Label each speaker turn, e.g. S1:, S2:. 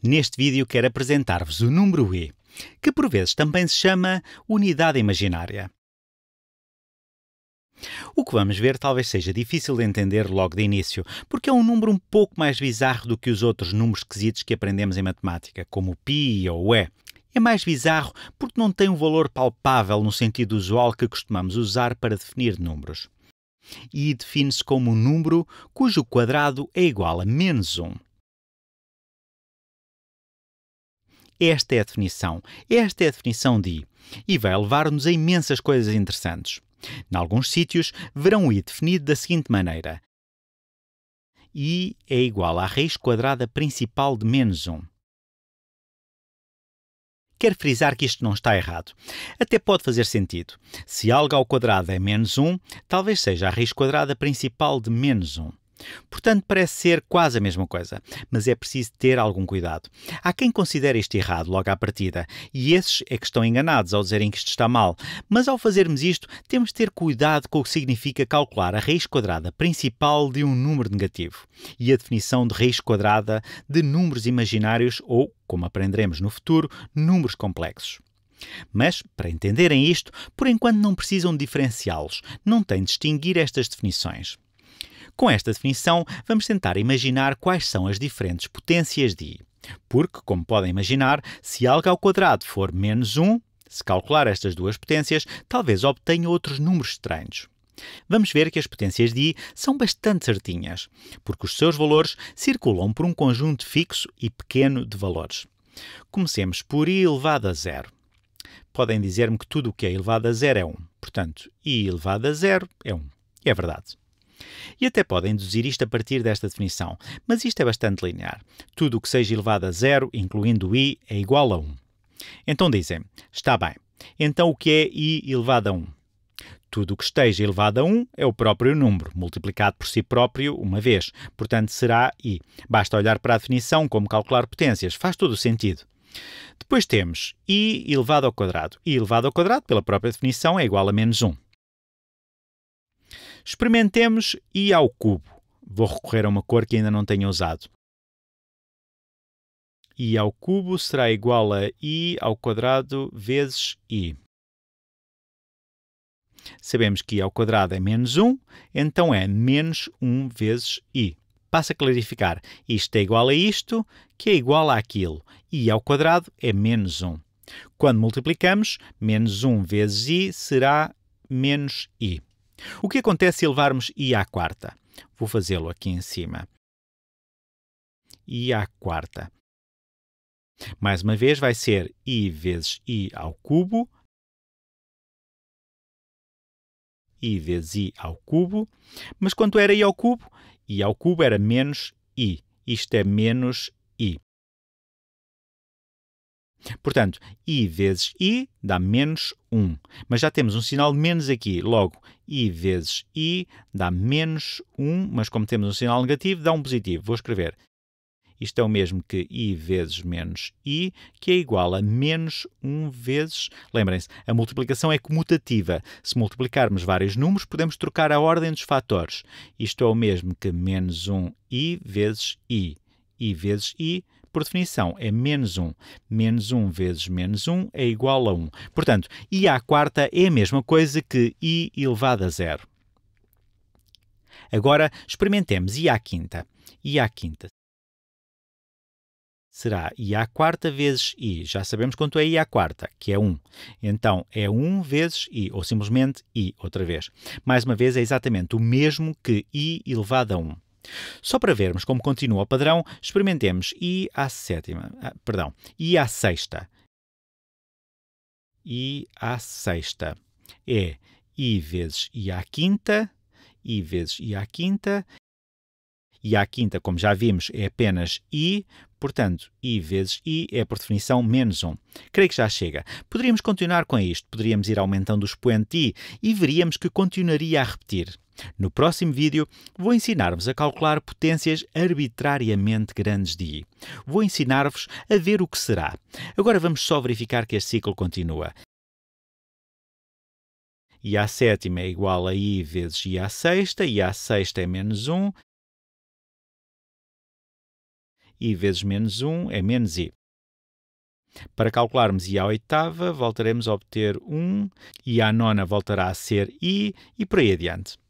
S1: Neste vídeo quero apresentar-vos o número E, que por vezes também se chama unidade imaginária. O que vamos ver talvez seja difícil de entender logo de início, porque é um número um pouco mais bizarro do que os outros números esquisitos que aprendemos em matemática, como o π ou o e. É mais bizarro porque não tem um valor palpável no sentido usual que costumamos usar para definir números. E define-se como um número cujo quadrado é igual a menos 1. Esta é a definição. Esta é a definição de i e vai levar-nos a imensas coisas interessantes. Em alguns sítios, verão i definido da seguinte maneira: i é igual à raiz quadrada principal de menos 1. Quero frisar que isto não está errado. Até pode fazer sentido. Se algo ao quadrado é menos 1, talvez seja a raiz quadrada principal de menos 1. Portanto, parece ser quase a mesma coisa, mas é preciso ter algum cuidado. Há quem considere isto errado logo à partida, e esses é que estão enganados ao dizerem que isto está mal. Mas ao fazermos isto, temos de ter cuidado com o que significa calcular a raiz quadrada principal de um número negativo e a definição de raiz quadrada de números imaginários ou, como aprenderemos no futuro, números complexos. Mas, para entenderem isto, por enquanto não precisam diferenciá-los, não têm de distinguir estas definições. Com esta definição, vamos tentar imaginar quais são as diferentes potências de I. Porque, como podem imaginar, se algo ao quadrado for menos 1, se calcular estas duas potências, talvez obtenha outros números estranhos. Vamos ver que as potências de I são bastante certinhas, porque os seus valores circulam por um conjunto fixo e pequeno de valores. Comecemos por I elevado a zero. Podem dizer-me que tudo o que é elevado a zero é 1. Portanto, I elevado a zero é 1. é verdade. E até podem deduzir isto a partir desta definição, mas isto é bastante linear. Tudo o que seja elevado a zero, incluindo o i, é igual a 1. Então dizem, está bem, então o que é i elevado a 1? Tudo o que esteja elevado a 1 é o próprio número, multiplicado por si próprio uma vez. Portanto, será i. Basta olhar para a definição como calcular potências. Faz todo o sentido. Depois temos i elevado ao quadrado. i elevado ao quadrado, pela própria definição, é igual a menos 1. Experimentemos e ao cubo. Vou recorrer a uma cor que ainda não tenho usado.
S2: i ao cubo será igual a i ao quadrado
S1: vezes i. Sabemos que i ao quadrado é menos 1, então é menos 1 vezes i. Passa a clarificar, isto é igual a isto, que é igual àquilo. i ao quadrado é menos 1. Quando multiplicamos, menos 1 vezes i será menos i. O que acontece se levarmos i à quarta? Vou fazê-lo aqui em cima. i à quarta. Mais uma vez, vai ser i vezes i
S2: ao cubo, i vezes i ao
S1: cubo, mas quanto era i ao cubo? i ao cubo era menos i. Isto é menos i. Portanto, i vezes i dá menos 1. Mas já temos um sinal de menos aqui. Logo, i vezes i dá menos 1, mas como temos um sinal negativo, dá um positivo. Vou escrever. Isto é o mesmo que i vezes menos i, que é igual a menos 1 vezes. Lembrem-se, a multiplicação é comutativa. Se multiplicarmos vários números, podemos trocar a ordem dos fatores. Isto é o mesmo que menos 1i vezes i i vezes i, por definição, é menos 1. Menos 1 vezes menos 1 é igual a 1. Portanto, i à quarta é a mesma coisa que i elevado a zero. Agora, experimentemos i à quinta. i à quinta será i à quarta vezes i. Já sabemos quanto é i à quarta, que é 1. Então, é 1 vezes i, ou simplesmente i, outra vez. Mais uma vez, é exatamente o mesmo que i elevado a 1. Só para vermos como continua o padrão, experimentemos i à sétima, ah, perdão, i à sexta. i à sexta é i vezes i à quinta, i vezes i à quinta, i à quinta, como já vimos, é apenas i, portanto, i vezes i é por definição menos 1. Creio que já chega. Poderíamos continuar com isto, poderíamos ir aumentando o expoente i e veríamos que continuaria a repetir. No próximo vídeo, vou ensinar-vos a calcular potências arbitrariamente grandes de I. Vou ensinar-vos a ver o que será. Agora vamos só verificar que este ciclo continua. I à sétima é igual a I vezes I
S2: à sexta, I à sexta é menos 1,
S1: I vezes menos 1 é menos I. Para calcularmos i à oitava, voltaremos a obter 1, i à nona voltará a ser i e por aí adiante.